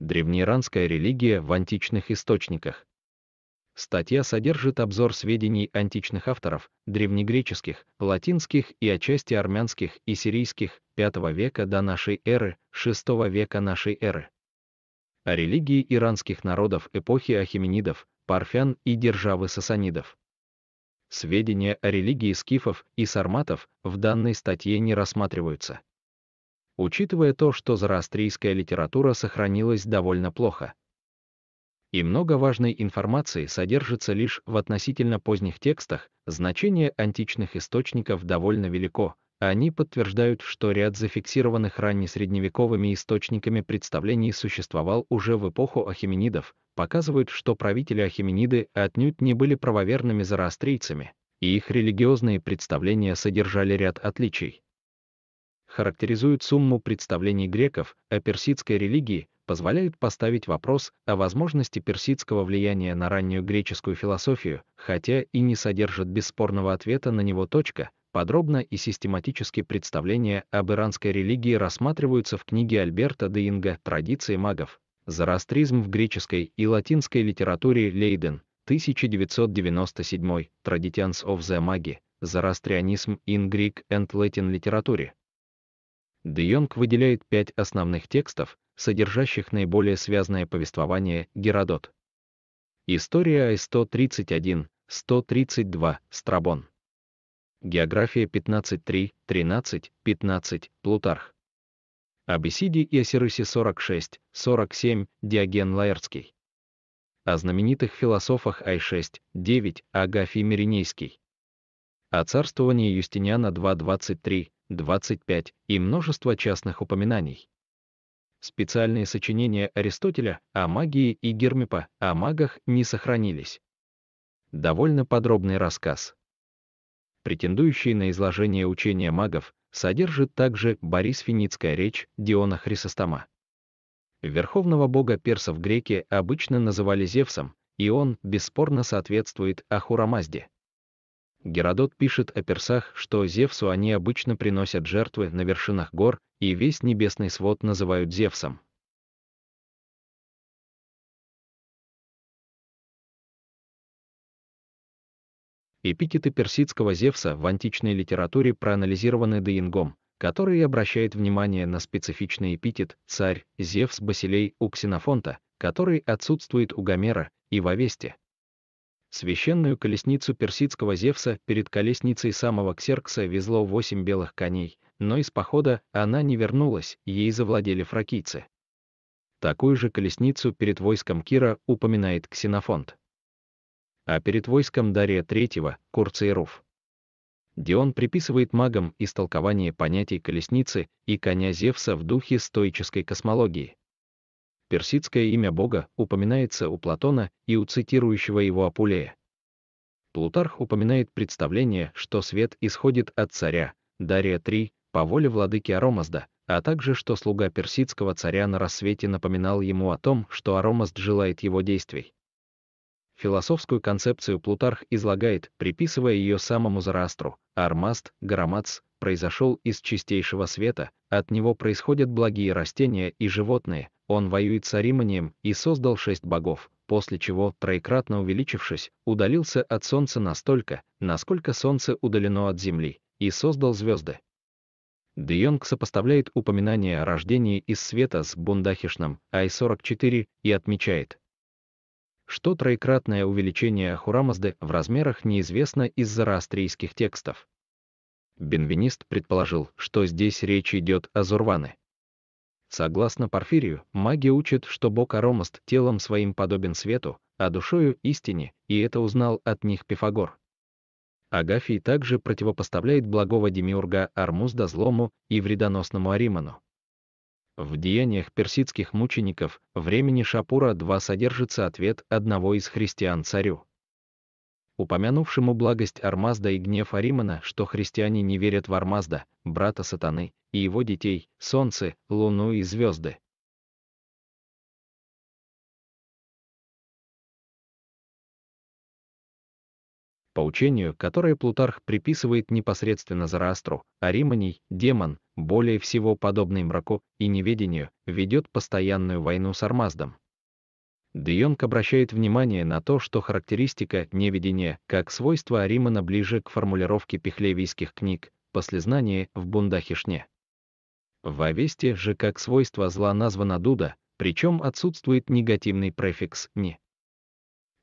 Древнеиранская религия в античных источниках. Статья содержит обзор сведений античных авторов, древнегреческих, латинских и отчасти армянских и сирийских V века до нашей эры, VI века нашей эры. О религии иранских народов эпохи ахименидов, парфян и державы сасанидов. Сведения о религии скифов и сарматов в данной статье не рассматриваются учитывая то, что зороастрийская литература сохранилась довольно плохо. И много важной информации содержится лишь в относительно поздних текстах, значение античных источников довольно велико, а они подтверждают, что ряд зафиксированных раннесредневековыми источниками представлений существовал уже в эпоху ахименидов, показывают, что правители ахимениды отнюдь не были правоверными зороастрийцами, и их религиозные представления содержали ряд отличий характеризует сумму представлений греков о персидской религии, позволяют поставить вопрос о возможности персидского влияния на раннюю греческую философию, хотя и не содержит бесспорного ответа на него. Точка. Подробно и систематически представления об иранской религии рассматриваются в книге Альберта де Инга «Традиции магов». Зороастризм в греческой и латинской литературе Лейден, 1997, Traditions of the Magi, Зороастрианизм in Greek and Latin Literature. Де Йонг выделяет пять основных текстов, содержащих наиболее связанное повествование Геродот. История I-131, 132, Страбон. География 15.3, 13, 15, Плутарх. Абисиде и Осирисе 46, 47, Диоген Лаерский. О знаменитых философах Ай-6, 9, Агафий Миринейский. О царствовании Юстиниана 2.23, 25 и множество частных упоминаний. Специальные сочинения Аристотеля о магии и Гермипа о магах не сохранились. Довольно подробный рассказ. Претендующий на изложение учения магов содержит также Борис Финицкая речь Диона Хрисостома. Верховного бога персов греки обычно называли Зевсом, и он бесспорно соответствует Ахурамазде. Геродот пишет о персах, что Зевсу они обычно приносят жертвы на вершинах гор, и весь небесный свод называют Зевсом. Эпитеты персидского Зевса в античной литературе проанализированы Деингом, который обращает внимание на специфичный эпитет «царь», «Зевс», «Басилей» у Ксенофонта, который отсутствует у Гомера и в Овесте. Священную колесницу персидского Зевса перед колесницей самого Ксеркса везло восемь белых коней, но из похода она не вернулась, ей завладели фракийцы. Такую же колесницу перед войском Кира упоминает Ксенофонт. А перед войском Дария III – Курцейруф. Дион приписывает магам истолкование понятий колесницы и коня Зевса в духе стоической космологии персидское имя Бога упоминается у Платона и у цитирующего его Апулея. Плутарх упоминает представление, что свет исходит от царя, Дария 3, по воле владыки Аромазда, а также что слуга персидского царя на рассвете напоминал ему о том, что Аромазд желает его действий. Философскую концепцию Плутарх излагает, приписывая ее самому Зарастру. Армаст, Гарамац, произошел из чистейшего света, от него происходят благие растения и животные, он воюет с Ариманием и создал шесть богов, после чего, троекратно увеличившись, удалился от Солнца настолько, насколько Солнце удалено от Земли, и создал звезды. Де сопоставляет упоминание о рождении из света с Бундахишном Ай-44 и отмечает, что троекратное увеличение Хурамазды в размерах неизвестно из за зороастрийских текстов. Бенвенист предположил, что здесь речь идет о Зурваны. Согласно Порфирию, маги учат, что Бог Аромаст телом своим подобен свету, а душою — истине, и это узнал от них Пифагор. Агафий также противопоставляет благого демиурга Армузда злому и вредоносному Ариману. В деяниях персидских мучеников времени Шапура-2 содержится ответ одного из христиан царю упомянувшему благость Армазда и гнев Аримана, что христиане не верят в Армазда, брата сатаны, и его детей, солнце, луну и звезды. По учению, которое Плутарх приписывает непосредственно Зараастру, Ариманий, демон, более всего подобный мраку и неведению, ведет постоянную войну с Армаздом. Де обращает внимание на то, что характеристика неведения, как свойство Аримана ближе к формулировке пихлевийских книг, послезнание в Бундахишне. В Авесте же как свойство зла названо Дуда, причем отсутствует негативный префикс «не».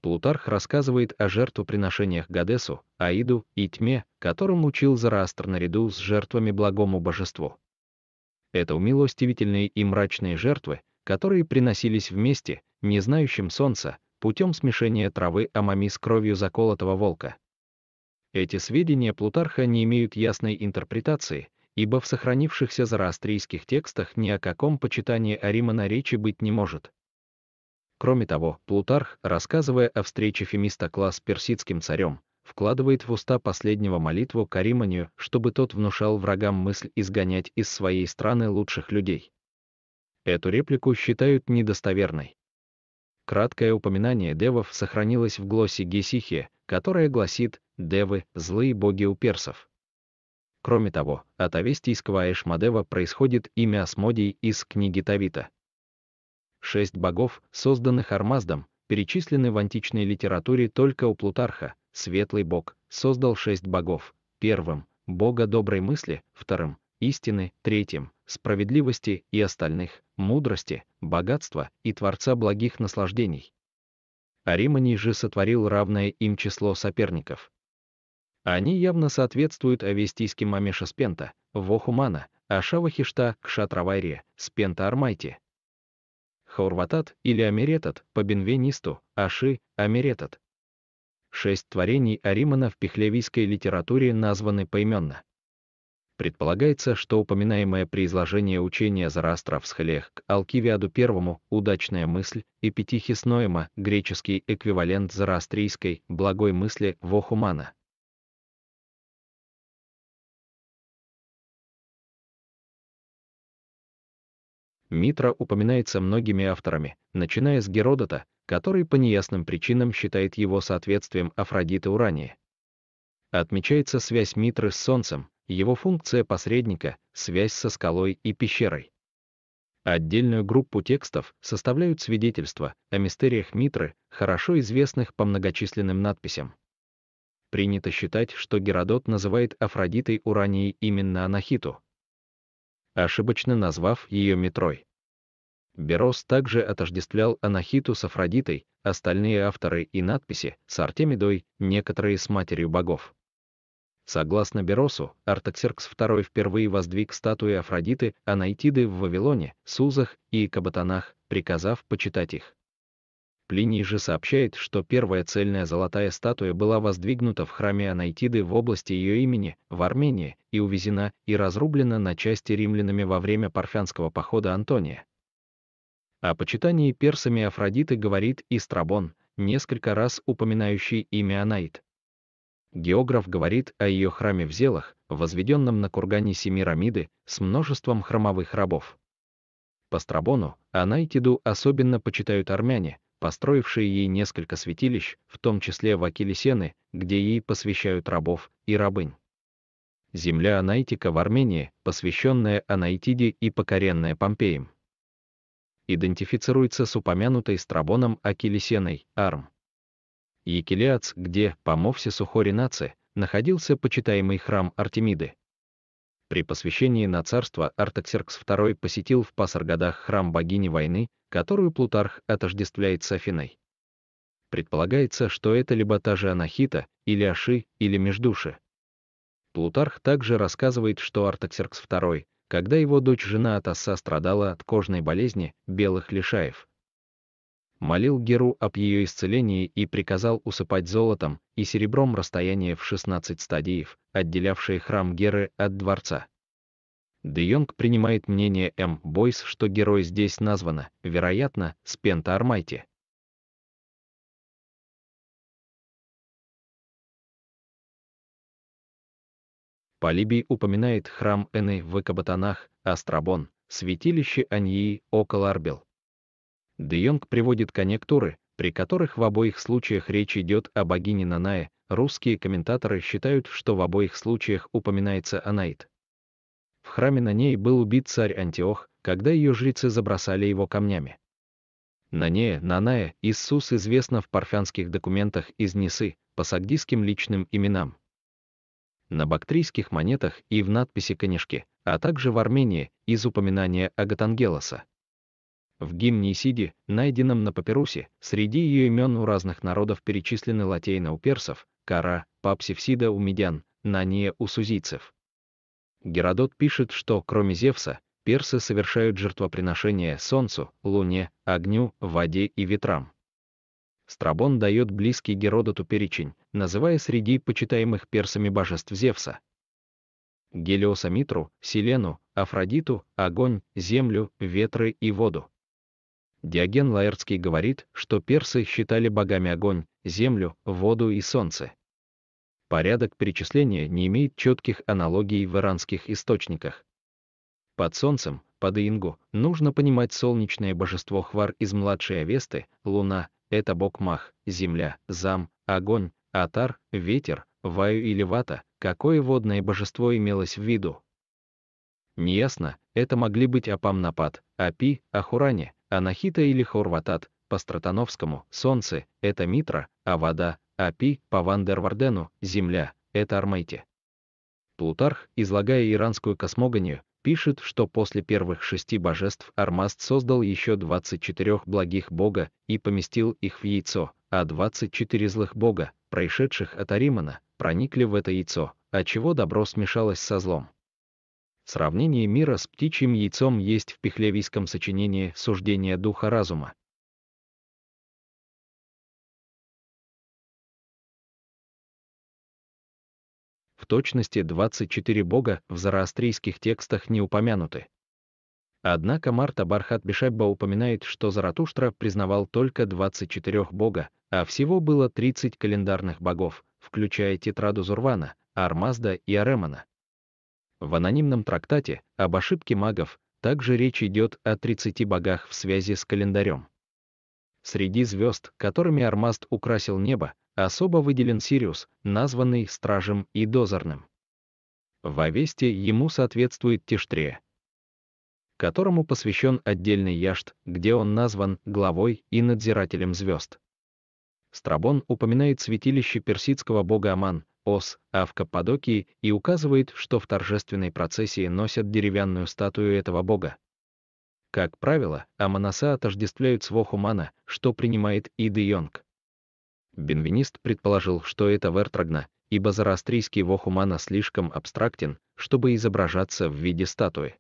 Плутарх рассказывает о жертвоприношениях Гадесу, Аиду и Тьме, которым учил Зараастр наряду с жертвами благому божеству. Это умилостивительные и мрачные жертвы, которые приносились вместе, не знающим солнца, путем смешения травы амами с кровью заколотого волка. Эти сведения Плутарха не имеют ясной интерпретации, ибо в сохранившихся зороастрийских текстах ни о каком почитании Аримана речи быть не может. Кроме того, Плутарх, рассказывая о встрече Фемистокла с персидским царем, вкладывает в уста последнего молитву к Кариманию, чтобы тот внушал врагам мысль изгонять из своей страны лучших людей. Эту реплику считают недостоверной. Краткое упоминание девов сохранилось в глоссе Гесихе, которая гласит «девы – злые боги у персов». Кроме того, от авестийского Аишмадева происходит имя Асмодий из книги Тавита. Шесть богов, созданных Армаздом, перечислены в античной литературе только у Плутарха. Светлый бог создал шесть богов. Первым – бога доброй мысли, вторым истины, третьим, справедливости и остальных, мудрости, богатства и Творца благих наслаждений. Аримоний же сотворил равное им число соперников. Они явно соответствуют авестийским Амеша Спента, Вохумана, Ашава Хишта, Кшатравайре, Спента Армайте. Хаурватат или Амеретат по Бенвенисту, Аши, Амеретат. Шесть творений Аримана в пехлевийской литературе названы поименно. Предполагается, что упоминаемое при изложении учения Зарастра в Схелех к Алкивиаду I «удачная мысль» и Пятихис Ноема, греческий эквивалент зарастрийской «благой мысли» Вохумана. Митра упоминается многими авторами, начиная с Геродота, который по неясным причинам считает его соответствием Афродиты Урании. Отмечается связь Митры с Солнцем, его функция посредника, связь со скалой и пещерой. Отдельную группу текстов составляют свидетельства о мистериях Митры, хорошо известных по многочисленным надписям. Принято считать, что Геродот называет Афродитой Уранией именно Анахиту, ошибочно назвав ее Митрой. Берос также отождествлял Анахиту с Афродитой, остальные авторы и надписи с Артемидой, некоторые с Матерью Богов. Согласно Беросу, Артаксеркс II впервые воздвиг статуи Афродиты Анаитиды в Вавилоне, Сузах и Кабатанах, приказав почитать их. Плиний же сообщает, что первая цельная золотая статуя была воздвигнута в храме Анайтиды в области ее имени, в Армении, и увезена и разрублена на части римлянами во время парфянского похода Антония. О почитании персами Афродиты говорит и Страбон, несколько раз упоминающий имя Анаит географ говорит о ее храме в Зелах, возведенном на кургане Семирамиды, с множеством храмовых рабов. По Страбону Анайтиду особенно почитают армяне, построившие ей несколько святилищ, в том числе в Акилесены, где ей посвящают рабов и рабынь. Земля Анайтика в Армении, посвященная Анайтиде и покоренная Помпеем. Идентифицируется с упомянутой Страбоном Акилесеной, Арм. Екелиац, где, по Мовсису нации, находился почитаемый храм Артемиды. При посвящении на царство Артаксеркс II посетил в Пасаргадах храм богини войны, которую Плутарх отождествляет с Афиной. Предполагается, что это либо та же Анахита, или Аши, или Междуши. Плутарх также рассказывает, что Артаксеркс II, когда его дочь-жена Атасса страдала от кожной болезни белых лишаев, молил Геру об ее исцелении и приказал усыпать золотом и серебром расстояние в 16 стадиев, отделявшее храм Геры от дворца. Де Йонг принимает мнение М. Бойс, что герой здесь названо, вероятно, Спента Армайте. Полибий упоминает храм Эны в Кабатанах, Астрабон, святилище Аньи около Арбел. Де приводит конъюнктуры, при которых в обоих случаях речь идет о богине Нанае, русские комментаторы считают, что в обоих случаях упоминается Анаит. В храме на ней был убит царь Антиох, когда ее жрицы забросали его камнями. На ней, Наная, Иисус известна в парфянских документах из Несы по сагдийским личным именам. На бактрийских монетах и в надписи конешки, а также в Армении из упоминания Агатангелоса. В гимне Сиди, найденном на папирусе, среди ее имен у разных народов перечислены латейна у персов, кара, папсивсида у медян, нания у сузийцев. Геродот пишет, что, кроме Зевса, персы совершают жертвоприношения солнцу, луне, огню, воде и ветрам. Страбон дает близкий Геродоту перечень, называя среди почитаемых персами божеств Зевса. Гелиоса Митру, Селену, Афродиту, огонь, землю, ветры и воду. Диоген Лаэртский говорит, что персы считали богами огонь, землю, воду и солнце. Порядок перечисления не имеет четких аналогий в иранских источниках. Под солнцем, под Ингу, нужно понимать солнечное божество Хвар из младшей Авесты, луна, это бог Мах, земля, зам, огонь, атар, ветер, ваю или вата, какое водное божество имелось в виду. Неясно, это могли быть Апамнапад, Апи, Ахуране, а Нахита или Хорватат, по Стратановскому, солнце, это Митра, а вода, а Пи, по Вандервардену, земля, это Армейти. Плутарх, излагая иранскую космогонию, пишет, что после первых шести божеств Армаст создал еще 24 благих бога и поместил их в яйцо, а 24 злых бога, происшедших от Аримана, проникли в это яйцо, отчего добро смешалось со злом. Сравнение мира с птичьим яйцом есть в пихлевийском сочинении «Суждение духа разума». В точности 24 бога в зороастрийских текстах не упомянуты. Однако Марта Бархат Бишебба упоминает, что Заратуштра признавал только 24 бога, а всего было 30 календарных богов, включая тетраду Зурвана, Армазда и Аремана. В анонимном трактате об ошибке магов также речь идет о 30 богах в связи с календарем. Среди звезд, которыми Армаст украсил небо, особо выделен Сириус, названный Стражем и Дозорным. В Авесте ему соответствует Тиштрея, которому посвящен отдельный яшт, где он назван главой и надзирателем звезд. Страбон упоминает святилище персидского бога Аман, Ос, а в Каппадокии и указывает, что в торжественной процессии носят деревянную статую этого бога. Как правило, Аманаса отождествляют с Вохумана, что принимает и Йонг. Бенвенист предположил, что это Вертрагна, ибо зороастрийский Вохумана слишком абстрактен, чтобы изображаться в виде статуи.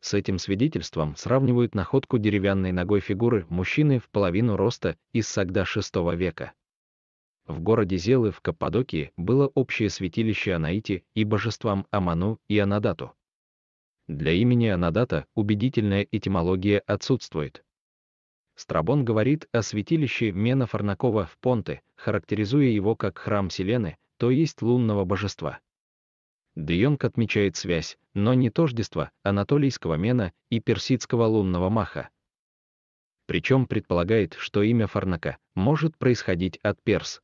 С этим свидетельством сравнивают находку деревянной ногой фигуры мужчины в половину роста из Сагда VI века. В городе Зелы в Каппадокии было общее святилище Анаити и божествам Аману и Анадату. Для имени Анадата убедительная этимология отсутствует. Страбон говорит о святилище Мена Фарнакова в Понте, характеризуя его как храм Селены, то есть лунного божества. Дионг отмечает связь, но не тождество, анатолийского мена и персидского лунного маха. Причем предполагает, что имя Фарнака может происходить от перс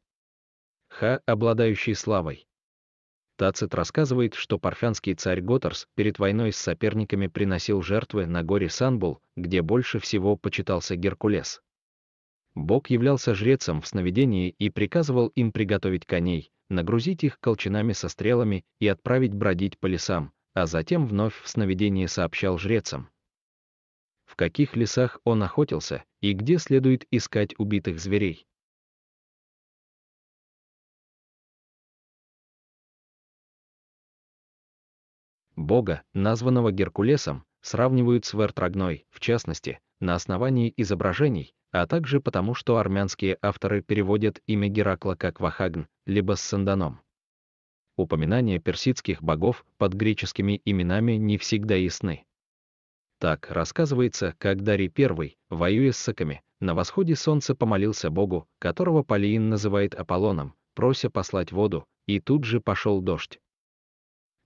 ха, обладающий славой. Тацит рассказывает, что парфянский царь Готарс перед войной с соперниками приносил жертвы на горе Санбул, где больше всего почитался Геркулес. Бог являлся жрецом в сновидении и приказывал им приготовить коней, нагрузить их колчанами со стрелами и отправить бродить по лесам, а затем вновь в сновидении сообщал жрецам. В каких лесах он охотился и где следует искать убитых зверей. бога, названного Геркулесом, сравнивают с Вертрагной, в частности, на основании изображений, а также потому, что армянские авторы переводят имя Геракла как Вахагн, либо с Санданом. Упоминания персидских богов под греческими именами не всегда ясны. Так рассказывается, как Дарий I, воюя с саками, на восходе солнца помолился богу, которого Полиин называет Аполлоном, прося послать воду, и тут же пошел дождь.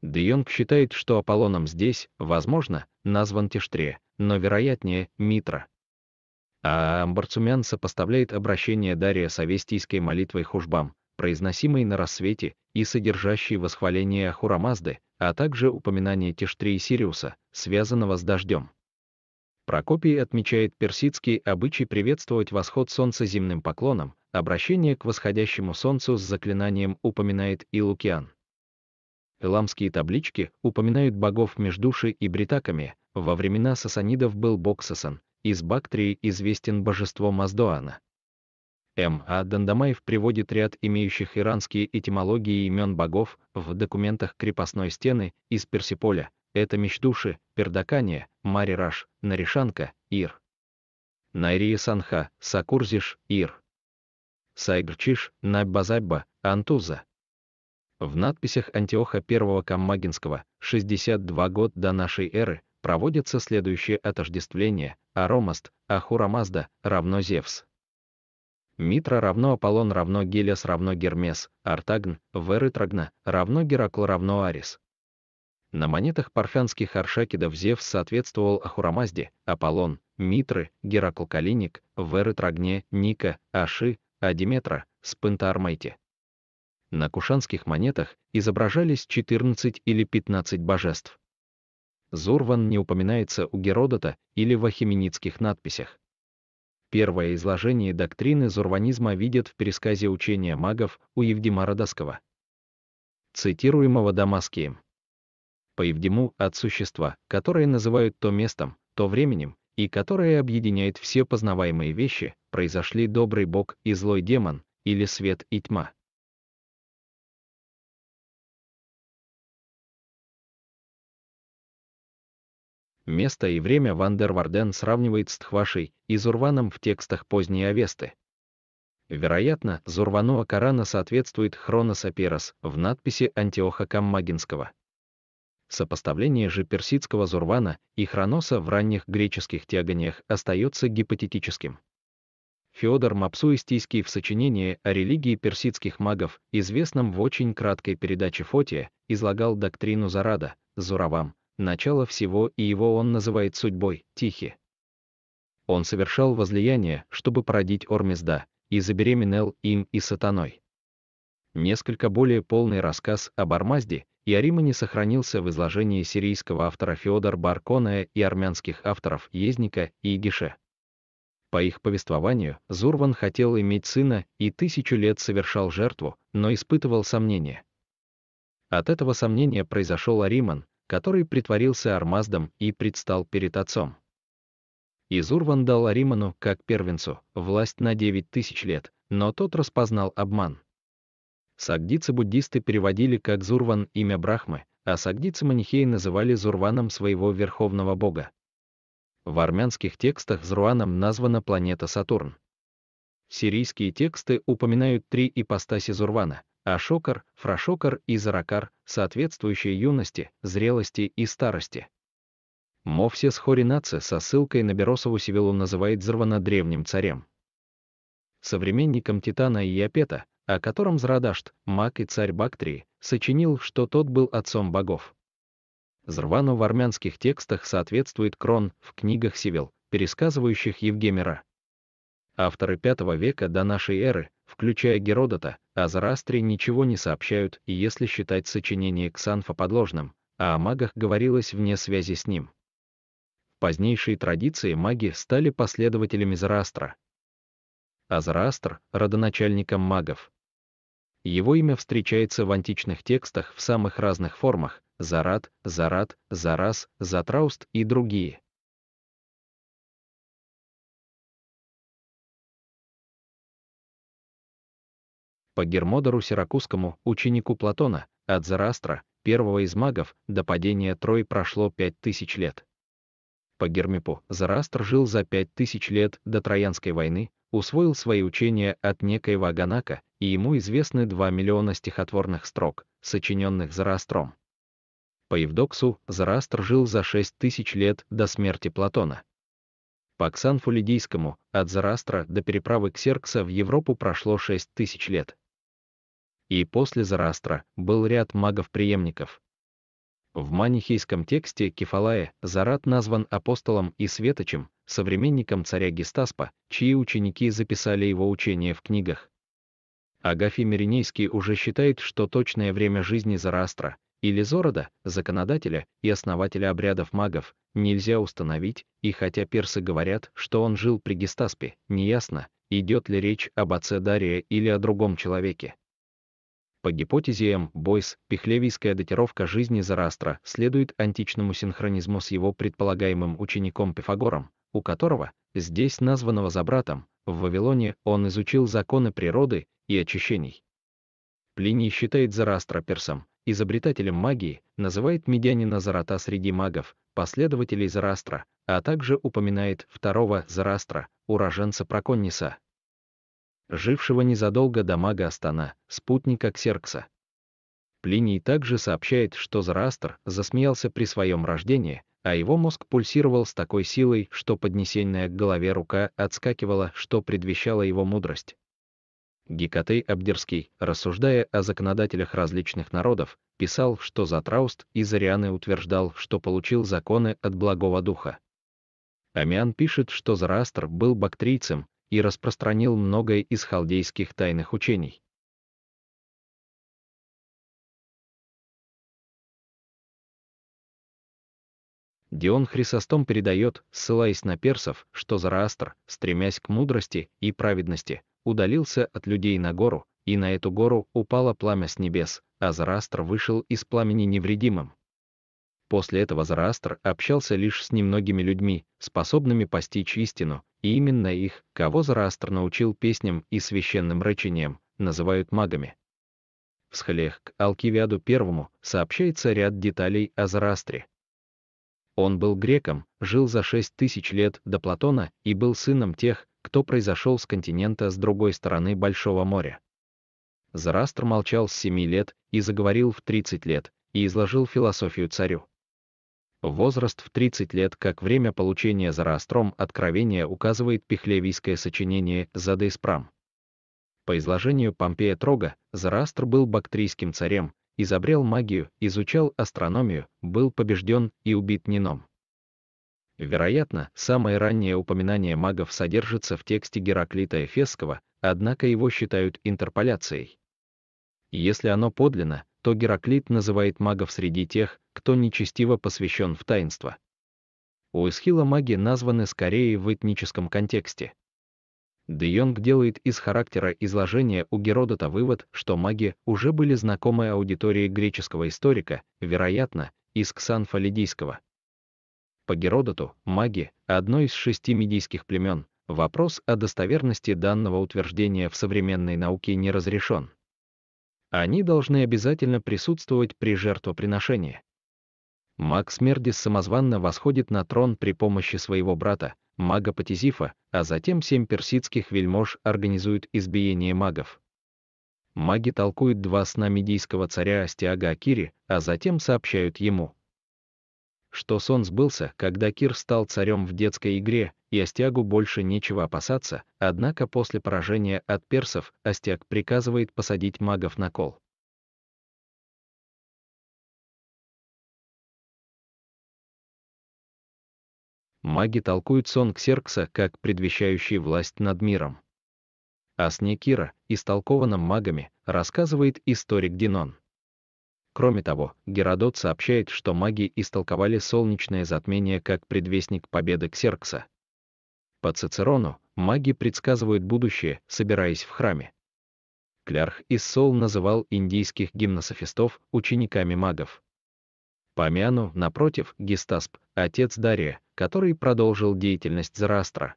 Де Йонг считает, что Аполлоном здесь, возможно, назван Тиштре, но вероятнее – Митра. А Амбарцумян сопоставляет обращение Дария с авестийской молитвой Хужбам, произносимой на рассвете и содержащей восхваление Ахурамазды, а также упоминание Тиштри и Сириуса, связанного с дождем. Прокопий отмечает персидский обычай приветствовать восход солнца зимным поклоном, обращение к восходящему солнцу с заклинанием упоминает и Лукиан. Эламские таблички упоминают богов Междуши и Бритаками, во времена сасанидов был бог Сасан, из Бактрии известен божество Маздоана. М. А. Дандамаев приводит ряд имеющих иранские этимологии имен богов в документах крепостной стены из Персиполя, это Мечдуши, Пердакания, Марираш, Наришанка, Ир. Найрия Санха, Сакурзиш, Ир. Сайгрчиш, Наббазабба, Антуза, в надписях Антиоха I Каммагинского 62 год до нашей эры проводятся следующие отождествления: Аромаст, Ахурамазда равно Зевс. Митра равно Аполлон равно Гелиос равно Гермес, Артагн, Верытрагна равно Геракл равно Арис. На монетах парфянских аршакидов Зевс соответствовал Ахурамазде, Аполлон, Митры, Геракл Калиник, Верытрагне, Ника, Аши, Адиметра, Диметра, Спынта Армайте на кушанских монетах изображались 14 или 15 божеств. Зурван не упоминается у Геродота или в ахименидских надписях. Первое изложение доктрины зурванизма видят в пересказе учения магов у Евдима Родоского, цитируемого Дамаскием. По Евдиму от существа, которое называют то местом, то временем, и которое объединяет все познаваемые вещи, произошли добрый бог и злой демон, или свет и тьма. Место и время Ван дер Варден сравнивает с Тхвашей и Зурваном в текстах поздней Авесты. Вероятно, Зурванова Корана соответствует Хронос Аперос в надписи Антиоха Каммагинского. Сопоставление же персидского Зурвана и Хроноса в ранних греческих тяганиях остается гипотетическим. Феодор Мапсуистийский в сочинении о религии персидских магов, известном в очень краткой передаче Фотия, излагал доктрину Зарада, Зуравам, начало всего и его он называет судьбой, Тихи. Он совершал возлияние, чтобы породить Ормезда, и забеременел им и сатаной. Несколько более полный рассказ об Армазде и Аримане сохранился в изложении сирийского автора Феодор Барконая и армянских авторов Езника и Игише. По их повествованию, Зурван хотел иметь сына и тысячу лет совершал жертву, но испытывал сомнения. От этого сомнения произошел Ариман, который притворился Армаздом и предстал перед отцом. Изурван дал Ариману, как первенцу, власть на 9 тысяч лет, но тот распознал обман. Сагдицы-буддисты переводили как Зурван имя Брахмы, а сагдицы-манихеи называли Зурваном своего верховного бога. В армянских текстах Зруаном названа планета Сатурн. Сирийские тексты упоминают три ипостаси Зурвана а шокер, фрашокер и заракар, соответствующие юности, зрелости и старости. Мовсес Хоринаце со ссылкой на Беросову Сивилу называет Зрвана древним царем. Современником Титана и Япета, о котором Зрадашт, маг и царь Бактрии, сочинил, что тот был отцом богов. Зрвану в армянских текстах соответствует крон в книгах Сивил, пересказывающих Евгемера. Авторы V века до нашей эры, включая Геродота, о а Зарастре ничего не сообщают, и если считать сочинение Ксанфа подложным, а о магах говорилось вне связи с ним. В позднейшей традиции маги стали последователями Зарастра. А родоначальником магов. Его имя встречается в античных текстах в самых разных формах – Зарат, Зарат, Зарас, Затрауст и другие. По Гермодору Сиракузскому, ученику Платона, от Зарастра, первого из магов, до падения Трой прошло пять тысяч лет. По Гермипу, Зарастр жил за пять тысяч лет до Троянской войны, усвоил свои учения от некоего Аганака, и ему известны 2 миллиона стихотворных строк, сочиненных Зарастром. По Евдоксу, Зарастр жил за шесть тысяч лет до смерти Платона. По Оксанфу Лидийскому, от Зарастра до переправы Ксеркса в Европу прошло шесть тысяч лет и после Зарастра был ряд магов-преемников. В манихейском тексте Кефалая Зарат назван апостолом и светочем, современником царя Гестаспа, чьи ученики записали его учение в книгах. Агафий Миринейский уже считает, что точное время жизни Зарастра или Зорода, законодателя и основателя обрядов магов, нельзя установить, и хотя персы говорят, что он жил при Гестаспе, неясно, идет ли речь об отце Дария или о другом человеке. По гипотезе М. Бойс, пихлевийская датировка жизни Зарастра следует античному синхронизму с его предполагаемым учеником Пифагором, у которого, здесь названного за братом, в Вавилоне он изучил законы природы и очищений. Плиний считает Зарастра персом, изобретателем магии, называет Медянина Зарата среди магов, последователей Зарастра, а также упоминает второго Зарастра, уроженца Проконниса, жившего незадолго до мага Астана, спутника Ксеркса. Плиний также сообщает, что Зарастр засмеялся при своем рождении, а его мозг пульсировал с такой силой, что поднесенная к голове рука отскакивала, что предвещало его мудрость. Гекатей Абдерский, рассуждая о законодателях различных народов, писал, что Затрауст из Арианы утверждал, что получил законы от благого духа. Амиан пишет, что Зарастр был бактрийцем, и распространил многое из халдейских тайных учений. Дион Хрисостом передает, ссылаясь на персов, что Зараастр, стремясь к мудрости и праведности, удалился от людей на гору, и на эту гору упало пламя с небес, а Зараастр вышел из пламени невредимым. После этого Зарастр общался лишь с немногими людьми, способными постичь истину, и именно их, кого Зарастр научил песням и священным речениям, называют магами. В Схалех к Алкивиаду I сообщается ряд деталей о Зарастре. Он был греком, жил за шесть тысяч лет до Платона и был сыном тех, кто произошел с континента с другой стороны Большого моря. Зарастр молчал с 7 лет и заговорил в тридцать лет, и изложил философию царю. Возраст в 30 лет как время получения Зороастром откровения указывает пихлевийское сочинение «Задеиспрам». По изложению Помпея Трога, Зарастр был бактрийским царем, изобрел магию, изучал астрономию, был побежден и убит Нином. Вероятно, самое раннее упоминание магов содержится в тексте Гераклита Эфесского, однако его считают интерполяцией. Если оно подлинно, то Гераклит называет магов среди тех, кто нечестиво посвящен в таинство. У Исхила маги названы скорее в этническом контексте. Де Йонг делает из характера изложения у Геродота вывод, что маги уже были знакомы аудитории греческого историка, вероятно, из Ксанфа Лидийского. По Геродоту, маги – одно из шести медийских племен, вопрос о достоверности данного утверждения в современной науке не разрешен они должны обязательно присутствовать при жертвоприношении. Макс Мердис самозванно восходит на трон при помощи своего брата, мага Патизифа, а затем семь персидских вельмож организуют избиение магов. Маги толкуют два сна медийского царя Астиага Акири, а затем сообщают ему – что сон сбылся, когда Кир стал царем в детской игре, и Остягу больше нечего опасаться, однако после поражения от персов Остяг приказывает посадить магов на кол. Маги толкуют сон Ксеркса как предвещающий власть над миром. О сне Кира, истолкованном магами, рассказывает историк Динон. Кроме того, Геродот сообщает, что маги истолковали солнечное затмение как предвестник победы Ксеркса. По Цицерону, маги предсказывают будущее, собираясь в храме. Клярх из Сол называл индийских гимнософистов учениками магов. Памяну, напротив, Гестасп, отец Дария, который продолжил деятельность Зарастра.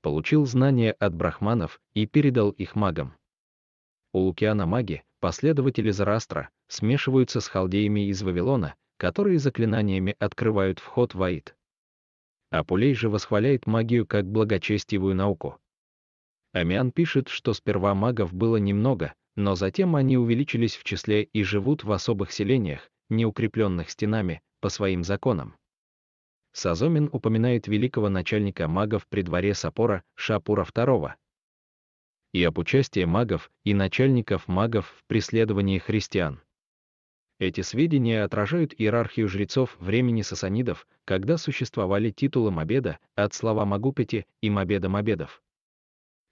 Получил знания от брахманов и передал их магам. У Лукиана маги, Последователи Зарастра смешиваются с халдеями из Вавилона, которые заклинаниями открывают вход в Аид. Апулей же восхваляет магию как благочестивую науку. Амиан пишет, что сперва магов было немного, но затем они увеличились в числе и живут в особых селениях, не укрепленных стенами, по своим законам. Сазомин упоминает великого начальника магов при дворе Сапора Шапура II, и об участии магов и начальников магов в преследовании христиан. Эти сведения отражают иерархию жрецов времени сасанидов, когда существовали титулы Мобеда от слова Магупити и Мобеда Мобедов.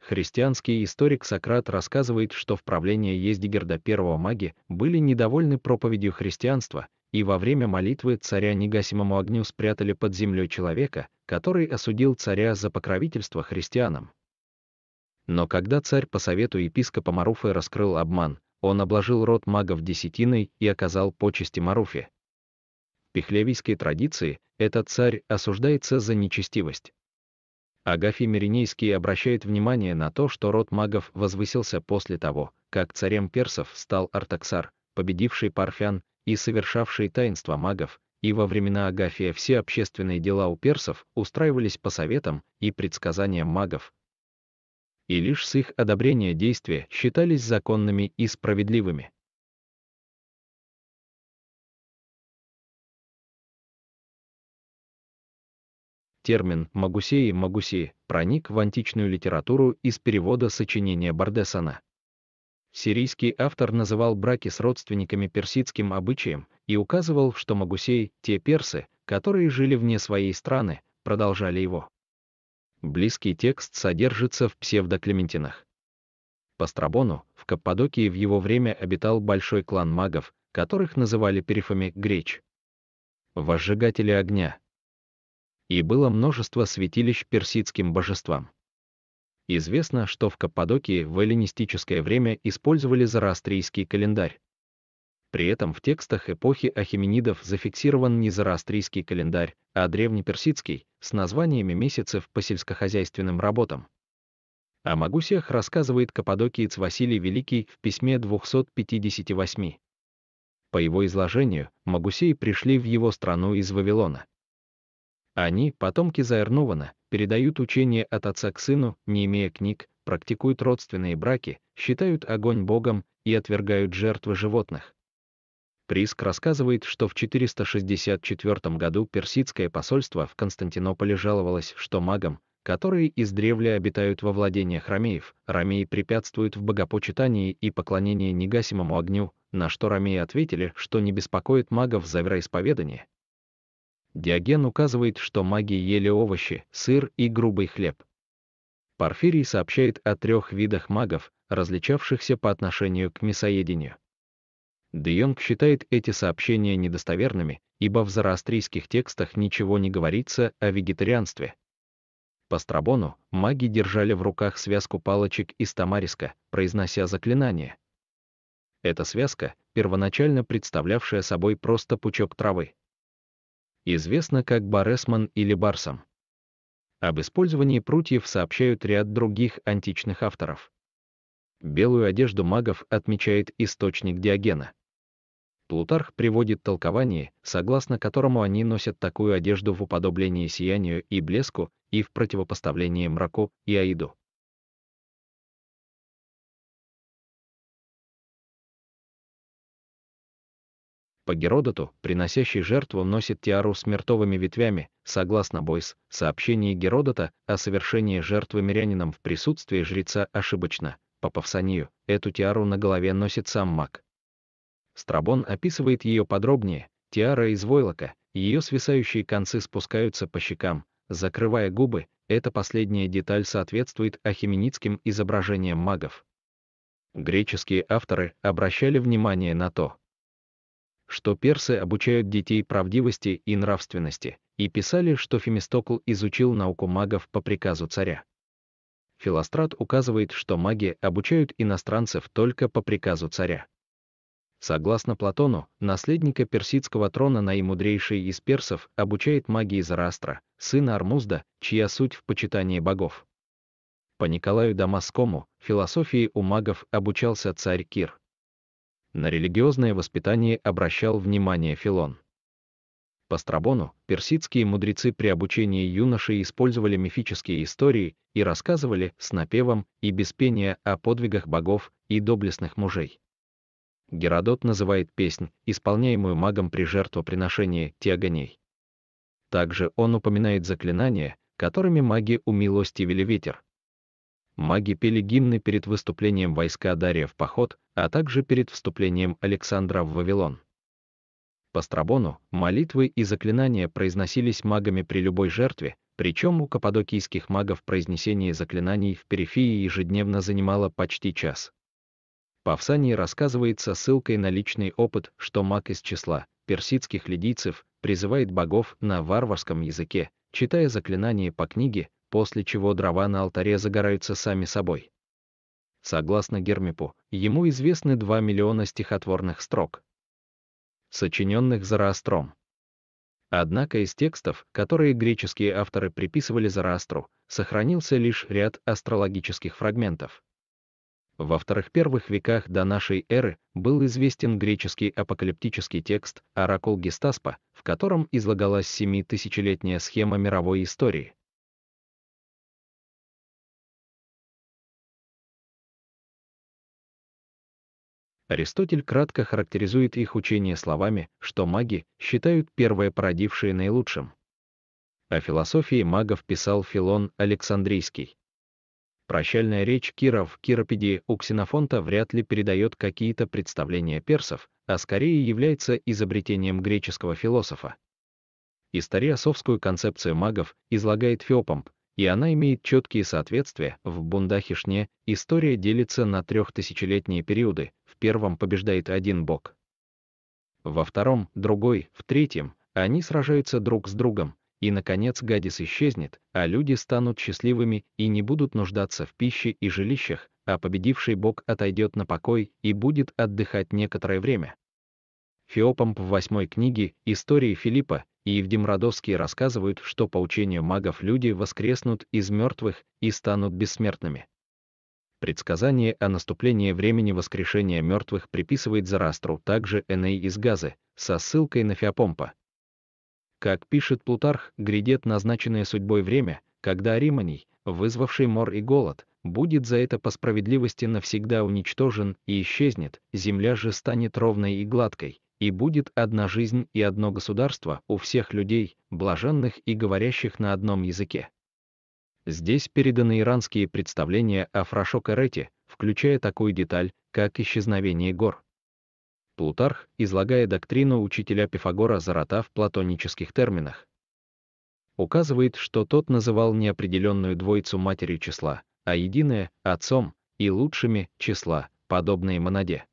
Христианский историк Сократ рассказывает, что в правлении Ездигерда I маги были недовольны проповедью христианства и во время молитвы царя негасимому огню спрятали под землей человека, который осудил царя за покровительство христианам. Но когда царь по совету епископа Маруфы раскрыл обман, он обложил род магов десятиной и оказал почести Маруфе. В пихлевийской традиции этот царь осуждается за нечестивость. Агафий Миринейский обращает внимание на то, что род магов возвысился после того, как царем персов стал Артаксар, победивший Парфян и совершавший таинство магов, и во времена Агафия все общественные дела у персов устраивались по советам и предсказаниям магов, и лишь с их одобрения действия считались законными и справедливыми. Термин «магусеи магуси» проник в античную литературу из перевода сочинения Бардесана. Сирийский автор называл браки с родственниками персидским обычаем и указывал, что магусей, те персы, которые жили вне своей страны, продолжали его. Близкий текст содержится в псевдоклементинах. По Страбону в Каппадокии в его время обитал большой клан магов, которых называли перифами греч. Возжигатели огня. И было множество святилищ персидским божествам. Известно, что в Каппадокии в эллинистическое время использовали зороастрийский календарь, при этом в текстах эпохи ахименидов зафиксирован не зороастрийский календарь, а древнеперсидский, с названиями месяцев по сельскохозяйственным работам. О Магусиях рассказывает каппадокиец Василий Великий в письме 258. По его изложению, Магусеи пришли в его страну из Вавилона. Они, потомки заернована, передают учение от отца к сыну, не имея книг, практикуют родственные браки, считают огонь богом и отвергают жертвы животных. Приск рассказывает, что в 464 году персидское посольство в Константинополе жаловалось, что магам, которые издревле обитают во владениях ромеев, ромеи препятствуют в богопочитании и поклонении негасимому огню, на что ромеи ответили, что не беспокоит магов за вероисповедание. Диоген указывает, что маги ели овощи, сыр и грубый хлеб. Порфирий сообщает о трех видах магов, различавшихся по отношению к мясоедению. Де Йонг считает эти сообщения недостоверными, ибо в зороастрийских текстах ничего не говорится о вегетарианстве. По Страбону маги держали в руках связку палочек из тамариска, произнося заклинание. Эта связка, первоначально представлявшая собой просто пучок травы, известна как баресман или барсом. Об использовании прутьев сообщают ряд других античных авторов. Белую одежду магов отмечает источник Диогена. Плутарх приводит толкование, согласно которому они носят такую одежду в уподоблении сиянию и блеску и в противопоставлении мраку и аиду. По Геродоту, приносящий жертву носит тиару с мертовыми ветвями, согласно Бойс, сообщение Геродота о совершении жертвы мирянином в присутствии жреца ошибочно. По Павсанию, эту тиару на голове носит сам маг. Страбон описывает ее подробнее. Тиара из войлока, ее свисающие концы спускаются по щекам, закрывая губы. Эта последняя деталь соответствует ахименидским изображениям магов. Греческие авторы обращали внимание на то, что персы обучают детей правдивости и нравственности, и писали, что Фемистокл изучил науку магов по приказу царя. Филострат указывает, что маги обучают иностранцев только по приказу царя. Согласно Платону, наследника персидского трона наимудрейший из персов обучает магии Зарастра, сына Армузда, чья суть в почитании богов. По Николаю Дамасскому, философии у магов обучался царь Кир. На религиозное воспитание обращал внимание Филон. По Страбону, персидские мудрецы при обучении юношей использовали мифические истории и рассказывали с напевом и без пения о подвигах богов и доблестных мужей. Геродот называет песнь, исполняемую магом при жертвоприношении Тиагоней. Также он упоминает заклинания, которыми маги умилостивили ветер. Маги пели гимны перед выступлением войска Дария в поход, а также перед вступлением Александра в Вавилон. По Страбону молитвы и заклинания произносились магами при любой жертве, причем у каппадокийских магов произнесение заклинаний в перифии ежедневно занимало почти час. Павсаний рассказывает со ссылкой на личный опыт, что маг из числа персидских лидийцев призывает богов на варварском языке, читая заклинания по книге, после чего дрова на алтаре загораются сами собой. Согласно Гермипу, ему известны 2 миллиона стихотворных строк, сочиненных Зороастром. Однако из текстов, которые греческие авторы приписывали Зороастру, сохранился лишь ряд астрологических фрагментов во вторых первых веках до нашей эры был известен греческий апокалиптический текст «Оракул Гестаспа», в котором излагалась семитысячелетняя схема мировой истории. Аристотель кратко характеризует их учение словами, что маги считают первое породившее наилучшим. О философии магов писал Филон Александрийский. Прощальная речь Кира в Киропедии у Ксенофонта вряд ли передает какие-то представления персов, а скорее является изобретением греческого философа. Историосовскую концепцию магов излагает Феопомп, и она имеет четкие соответствия. В Бундахишне история делится на трехтысячелетние периоды, в первом побеждает один бог. Во втором — другой, в третьем — они сражаются друг с другом, и, наконец, гадис исчезнет, а люди станут счастливыми и не будут нуждаться в пище и жилищах, а победивший бог отойдет на покой и будет отдыхать некоторое время. Феопомп в восьмой книге «Истории Филиппа» и Евдемрадовские рассказывают, что по учению магов люди воскреснут из мертвых и станут бессмертными. Предсказание о наступлении времени воскрешения мертвых приписывает Зарастру также Эней из Газы, со ссылкой на Феопомпа, как пишет Плутарх, грядет назначенное судьбой время, когда Риманий, вызвавший мор и голод, будет за это по справедливости навсегда уничтожен и исчезнет, земля же станет ровной и гладкой, и будет одна жизнь и одно государство у всех людей, блаженных и говорящих на одном языке. Здесь переданы иранские представления о Фрашокарете, включая такую деталь, как исчезновение гор. Плутарх, излагая доктрину учителя Пифагора Зарата в платонических терминах, указывает, что тот называл неопределенную двоицу матери числа, а единое – отцом, и лучшими – числа, подобные монаде.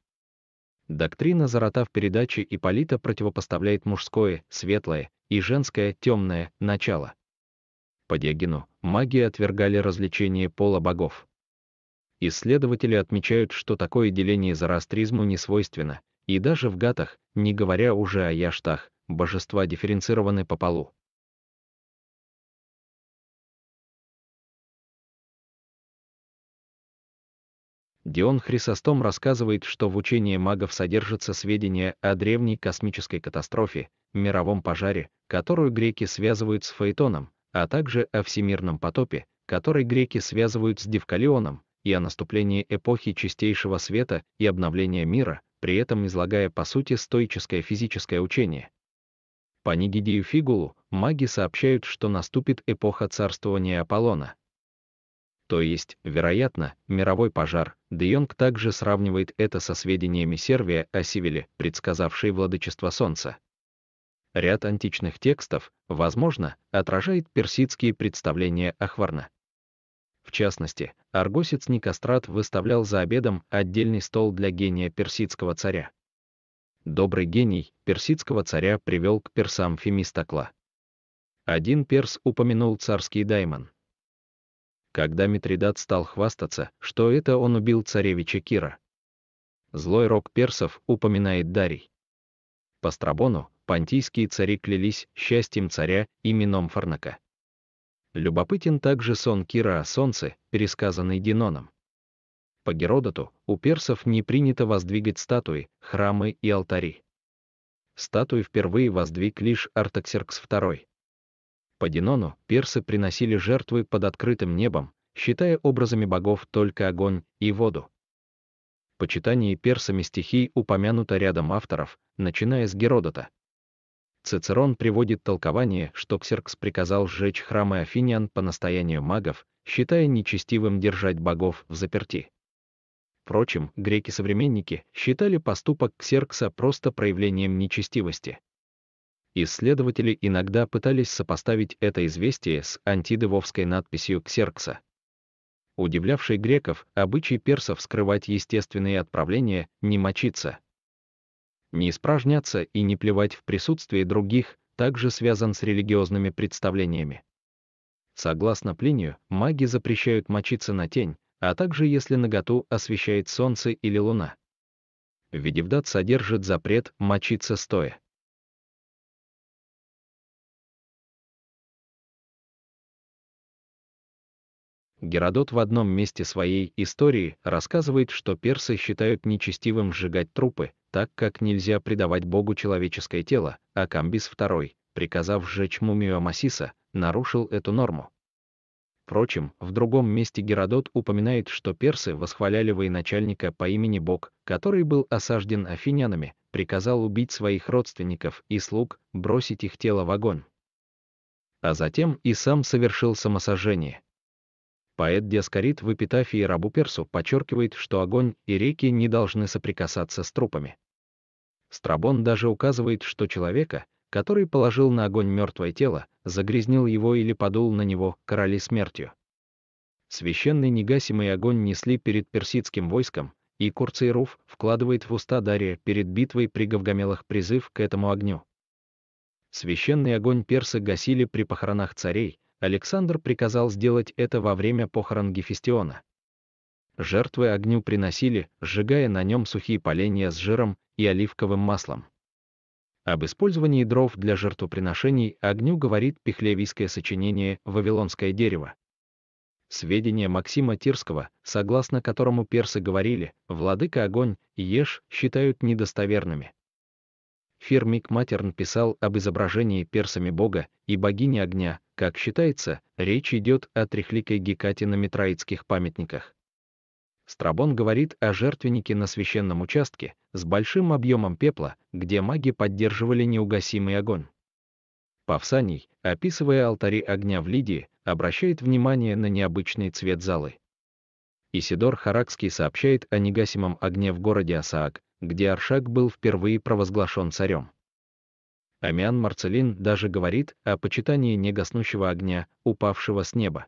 Доктрина Зарата в передаче Иполита противопоставляет мужское, светлое, и женское, темное, начало. По Диогену маги отвергали развлечение пола богов. Исследователи отмечают, что такое деление зороастризму не свойственно, и даже в гатах, не говоря уже о яштах, божества дифференцированы по полу. Дион Хрисостом рассказывает, что в учении магов содержится сведения о древней космической катастрофе, мировом пожаре, которую греки связывают с Фаэтоном, а также о всемирном потопе, который греки связывают с Девкалионом, и о наступлении эпохи чистейшего света и обновления мира, при этом излагая по сути стоическое физическое учение. По Нигидию Фигулу маги сообщают, что наступит эпоха царствования Аполлона. То есть, вероятно, мировой пожар. Де Йонг также сравнивает это со сведениями Сервия о Сивиле, предсказавшей владычество Солнца. Ряд античных текстов, возможно, отражает персидские представления о Хварна. В частности, аргосец Никастрат выставлял за обедом отдельный стол для гения персидского царя. Добрый гений персидского царя привел к персам Фемистокла. Один перс упомянул царский даймон. Когда Митридат стал хвастаться, что это он убил царевича Кира. Злой рок персов упоминает Дарий. По Страбону, понтийские цари клялись счастьем царя именом Фарнака. Любопытен также сон Кира о солнце, пересказанный Диноном. По Геродоту у персов не принято воздвигать статуи, храмы и алтари. Статуи впервые воздвиг лишь Артаксеркс II. По Динону персы приносили жертвы под открытым небом, считая образами богов только огонь и воду. Почитание персами стихий упомянуто рядом авторов, начиная с Геродота. Цицерон приводит толкование, что Ксеркс приказал сжечь храмы Афинян по настоянию магов, считая нечестивым держать богов в заперти. Впрочем, греки-современники считали поступок Ксеркса просто проявлением нечестивости. Исследователи иногда пытались сопоставить это известие с антидевовской надписью Ксеркса. Удивлявший греков, обычай персов скрывать естественные отправления, не мочиться – не испражняться и не плевать в присутствии других, также связан с религиозными представлениями. Согласно Плинию, маги запрещают мочиться на тень, а также если наготу освещает солнце или луна. Ведевдат содержит запрет мочиться стоя. Геродот в одном месте своей истории рассказывает, что персы считают нечестивым сжигать трупы, так как нельзя предавать Богу человеческое тело, а Камбис II, приказав сжечь мумию Амасиса, нарушил эту норму. Впрочем, в другом месте Геродот упоминает, что персы восхваляли военачальника по имени Бог, который был осажден афинянами, приказал убить своих родственников и слуг, бросить их тело в огонь. А затем и сам совершил самосожжение – Поэт Диаскорид в эпитафии рабу Персу подчеркивает, что огонь и реки не должны соприкасаться с трупами. Страбон даже указывает, что человека, который положил на огонь мертвое тело, загрязнил его или подул на него короли смертью. Священный негасимый огонь несли перед персидским войском, и Курцейруф вкладывает в уста Дария перед битвой при Гавгамелах призыв к этому огню. Священный огонь персы гасили при похоронах царей, Александр приказал сделать это во время похорон Гефестиона. Жертвы огню приносили, сжигая на нем сухие поленья с жиром и оливковым маслом. Об использовании дров для жертвоприношений огню говорит пихлевийское сочинение «Вавилонское дерево». Сведения Максима Тирского, согласно которому персы говорили «владыка огонь» и «ешь» считают недостоверными – Фир Матерн писал об изображении персами бога и богини огня, как считается, речь идет о трехликой Гекате на митраитских памятниках. Страбон говорит о жертвеннике на священном участке с большим объемом пепла, где маги поддерживали неугасимый огонь. Павсаний, описывая алтари огня в Лидии, обращает внимание на необычный цвет залы. Исидор Харакский сообщает о негасимом огне в городе Асаак, где Аршак был впервые провозглашен царем. Амиан Марцелин даже говорит о почитании негаснущего огня, упавшего с неба.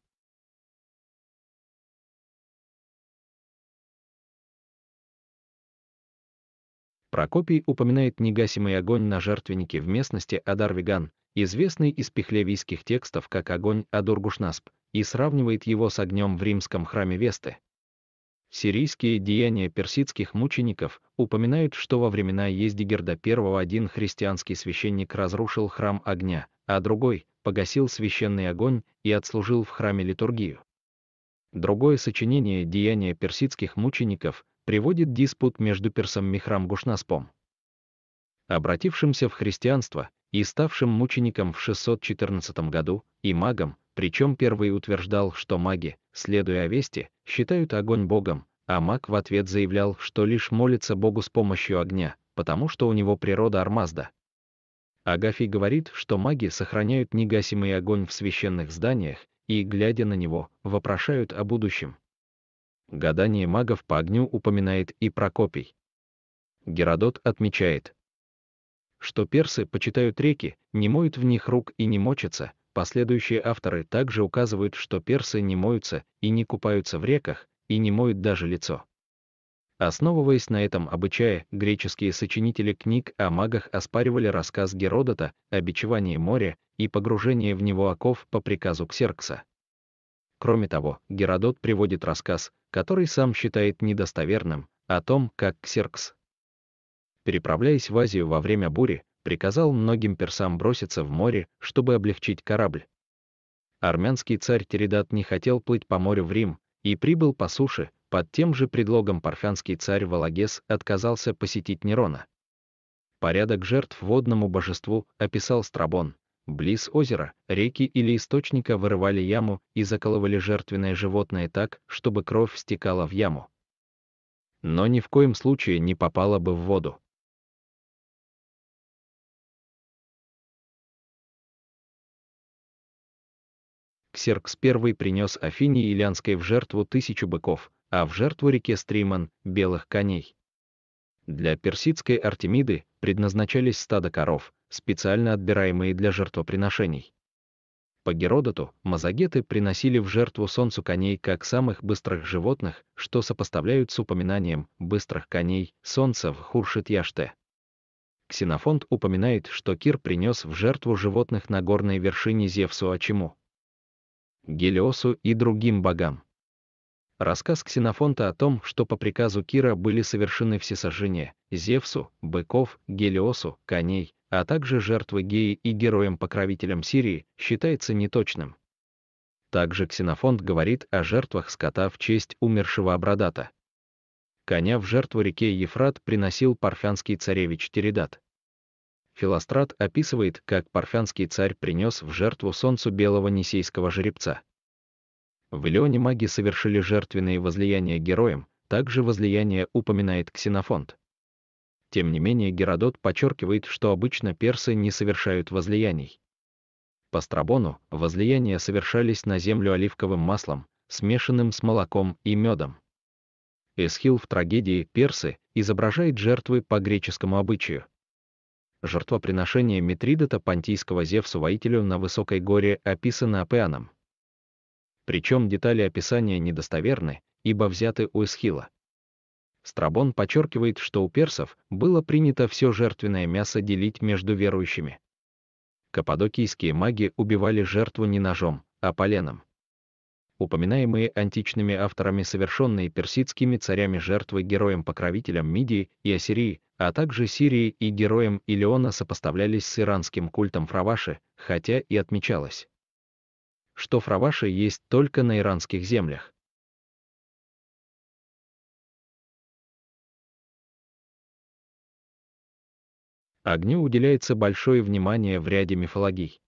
Прокопий упоминает негасимый огонь на жертвеннике в местности Адарвиган, известный из пехлевийских текстов как огонь Адургушнасп, и сравнивает его с огнем в римском храме Весты. Сирийские деяния персидских мучеников упоминают, что во времена езди Герда I один христианский священник разрушил храм огня, а другой погасил священный огонь и отслужил в храме литургию. Другое сочинение «Деяния персидских мучеников» приводит диспут между персом Михрам Гушнаспом, обратившимся в христианство и ставшим мучеником в 614 году, и магом, причем первый утверждал, что маги, следуя вести, считают огонь богом, а маг в ответ заявлял, что лишь молится богу с помощью огня, потому что у него природа армазда. Агафий говорит, что маги сохраняют негасимый огонь в священных зданиях и, глядя на него, вопрошают о будущем. Гадание магов по огню упоминает и Прокопий. Геродот отмечает, что персы почитают реки, не моют в них рук и не мочатся, Последующие авторы также указывают, что персы не моются и не купаются в реках, и не моют даже лицо. Основываясь на этом обычае, греческие сочинители книг о магах оспаривали рассказ Геродота о бичевании моря и погружении в него оков по приказу Ксеркса. Кроме того, Геродот приводит рассказ, который сам считает недостоверным, о том, как Ксеркс, переправляясь в Азию во время бури, приказал многим персам броситься в море, чтобы облегчить корабль. Армянский царь Тередат не хотел плыть по морю в Рим и прибыл по суше, под тем же предлогом парфянский царь Валагес отказался посетить Нерона. Порядок жертв водному божеству описал Страбон. Близ озера, реки или источника вырывали яму и заколывали жертвенное животное так, чтобы кровь стекала в яму. Но ни в коем случае не попала бы в воду. Ксеркс I принес Афине Илянской в жертву тысячу быков, а в жертву реке Стриман – белых коней. Для персидской Артемиды предназначались стадо коров, специально отбираемые для жертвоприношений. По Геродоту мазагеты приносили в жертву солнцу коней как самых быстрых животных, что сопоставляют с упоминанием «быстрых коней» солнца в Хуршит-Яште. Ксенофонт упоминает, что Кир принес в жертву животных на горной вершине Зевсу Ачиму. Гелиосу и другим богам. Рассказ Ксенофонта о том, что по приказу Кира были совершены всесожжения Зевсу, быков, Гелиосу, коней, а также жертвы Геи и героям-покровителям Сирии, считается неточным. Также Ксенофонт говорит о жертвах скота в честь умершего Абрадата. Коня в жертву реке Ефрат приносил парфянский царевич Тередат. Филострат описывает, как парфянский царь принес в жертву солнцу белого несейского жеребца. В Илеоне маги совершили жертвенные возлияния героям, также возлияние упоминает Ксенофонт. Тем не менее Геродот подчеркивает, что обычно персы не совершают возлияний. По Страбону возлияния совершались на землю оливковым маслом, смешанным с молоком и медом. Эсхил в трагедии «Персы» изображает жертвы по греческому обычаю жертвоприношение Митридата Пантийского Зевсу воителю на высокой горе описано Апеаном. Причем детали описания недостоверны, ибо взяты у Эсхила. Страбон подчеркивает, что у персов было принято все жертвенное мясо делить между верующими. Каппадокийские маги убивали жертву не ножом, а поленом упоминаемые античными авторами совершенные персидскими царями жертвы героем-покровителем Мидии и Ассирии, а также Сирии и героем Илиона сопоставлялись с иранским культом Фраваши, хотя и отмечалось, что Фраваши есть только на иранских землях. Огню уделяется большое внимание в ряде мифологий.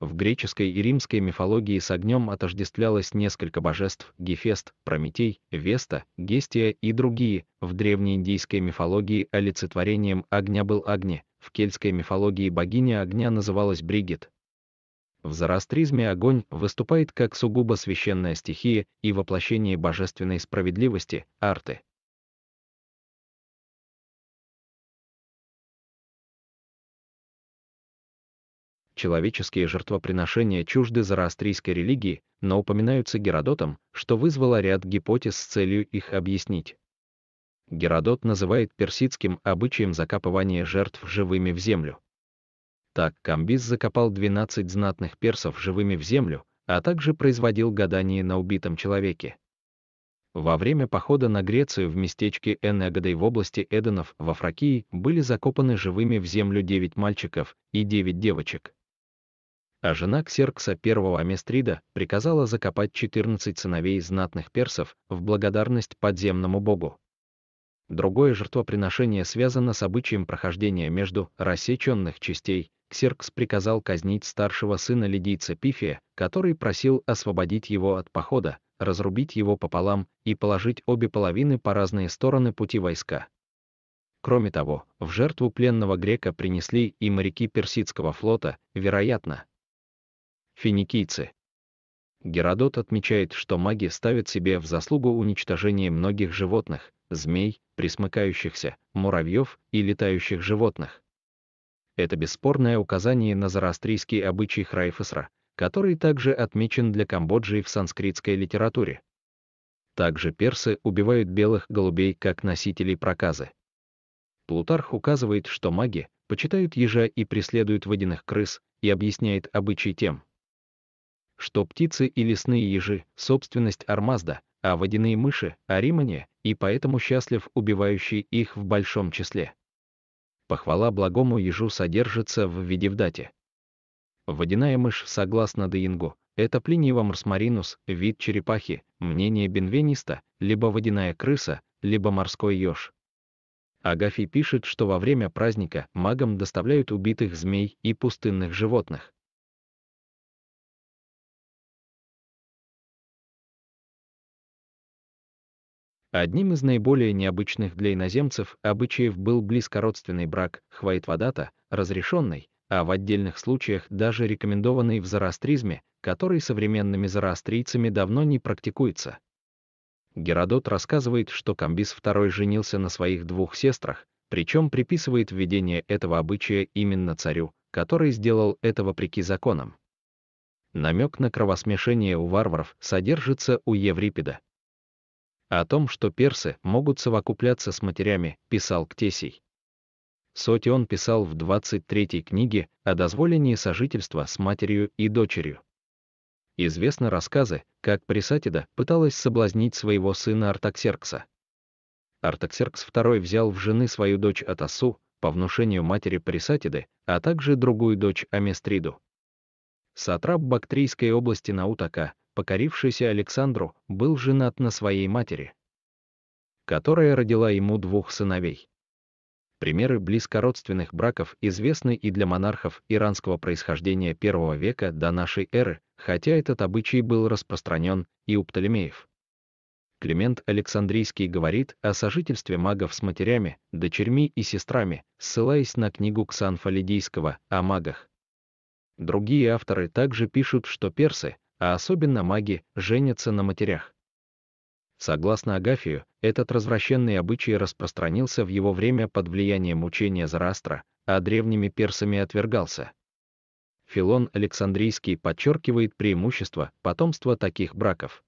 В греческой и римской мифологии с огнем отождествлялось несколько божеств – Гефест, Прометей, Веста, Гестия и другие. В древнеиндийской мифологии олицетворением огня был Агни, в кельтской мифологии богиня огня называлась Бригит. В зороастризме огонь выступает как сугубо священная стихия и воплощение божественной справедливости, арты. человеческие жертвоприношения чужды зороастрийской религии, но упоминаются Геродотом, что вызвало ряд гипотез с целью их объяснить. Геродот называет персидским обычаем закапывание жертв живыми в землю. Так Камбис закопал 12 знатных персов живыми в землю, а также производил гадания на убитом человеке. Во время похода на Грецию в местечке Энегадой в области Эденов во Фракии были закопаны живыми в землю 9 мальчиков и 9 девочек а жена Ксеркса I Аместрида приказала закопать 14 сыновей знатных персов в благодарность подземному богу. Другое жертвоприношение связано с обычаем прохождения между рассеченных частей. Ксеркс приказал казнить старшего сына лидийца Пифия, который просил освободить его от похода, разрубить его пополам и положить обе половины по разные стороны пути войска. Кроме того, в жертву пленного грека принесли и моряки персидского флота, вероятно, финикийцы. Геродот отмечает, что маги ставят себе в заслугу уничтожение многих животных, змей, присмыкающихся, муравьев и летающих животных. Это бесспорное указание на зороастрийский обычай Храйфесра, который также отмечен для Камбоджи в санскритской литературе. Также персы убивают белых голубей как носителей проказы. Плутарх указывает, что маги почитают ежа и преследуют водяных крыс, и объясняет обычай тем – что птицы и лесные ежи – собственность Армазда, а водяные мыши – Аримане, и поэтому счастлив убивающий их в большом числе. Похвала благому ежу содержится в Видевдате. Водяная мышь, согласно Деингу, это Плиниева марсмаринус, вид черепахи, мнение бенвениста, либо водяная крыса, либо морской еж. Агафий пишет, что во время праздника магам доставляют убитых змей и пустынных животных. Одним из наиболее необычных для иноземцев обычаев был близкородственный брак хвайтвадата, разрешенный, а в отдельных случаях даже рекомендованный в зороастризме, который современными зороастрийцами давно не практикуется. Геродот рассказывает, что Камбис II женился на своих двух сестрах, причем приписывает введение этого обычая именно царю, который сделал это вопреки законам. Намек на кровосмешение у варваров содержится у Еврипида, о том, что персы могут совокупляться с матерями, писал Ктесий. Сотион писал в 23 книге о дозволении сожительства с матерью и дочерью. Известны рассказы, как Пресатида пыталась соблазнить своего сына Артаксеркса. Артаксеркс II взял в жены свою дочь Атасу по внушению матери Пресатиды, а также другую дочь Аместриду. Сатрап Бактрийской области Наутака покорившийся Александру, был женат на своей матери, которая родила ему двух сыновей. Примеры близкородственных браков известны и для монархов иранского происхождения I века до нашей эры, хотя этот обычай был распространен и у Птолемеев. Климент Александрийский говорит о сожительстве магов с матерями, дочерьми и сестрами, ссылаясь на книгу Ксанфа Лидийского о магах. Другие авторы также пишут, что персы, а особенно маги, женятся на матерях. Согласно Агафию, этот развращенный обычай распространился в его время под влиянием учения Зарастра, а древними персами отвергался. Филон Александрийский подчеркивает преимущество потомства таких браков.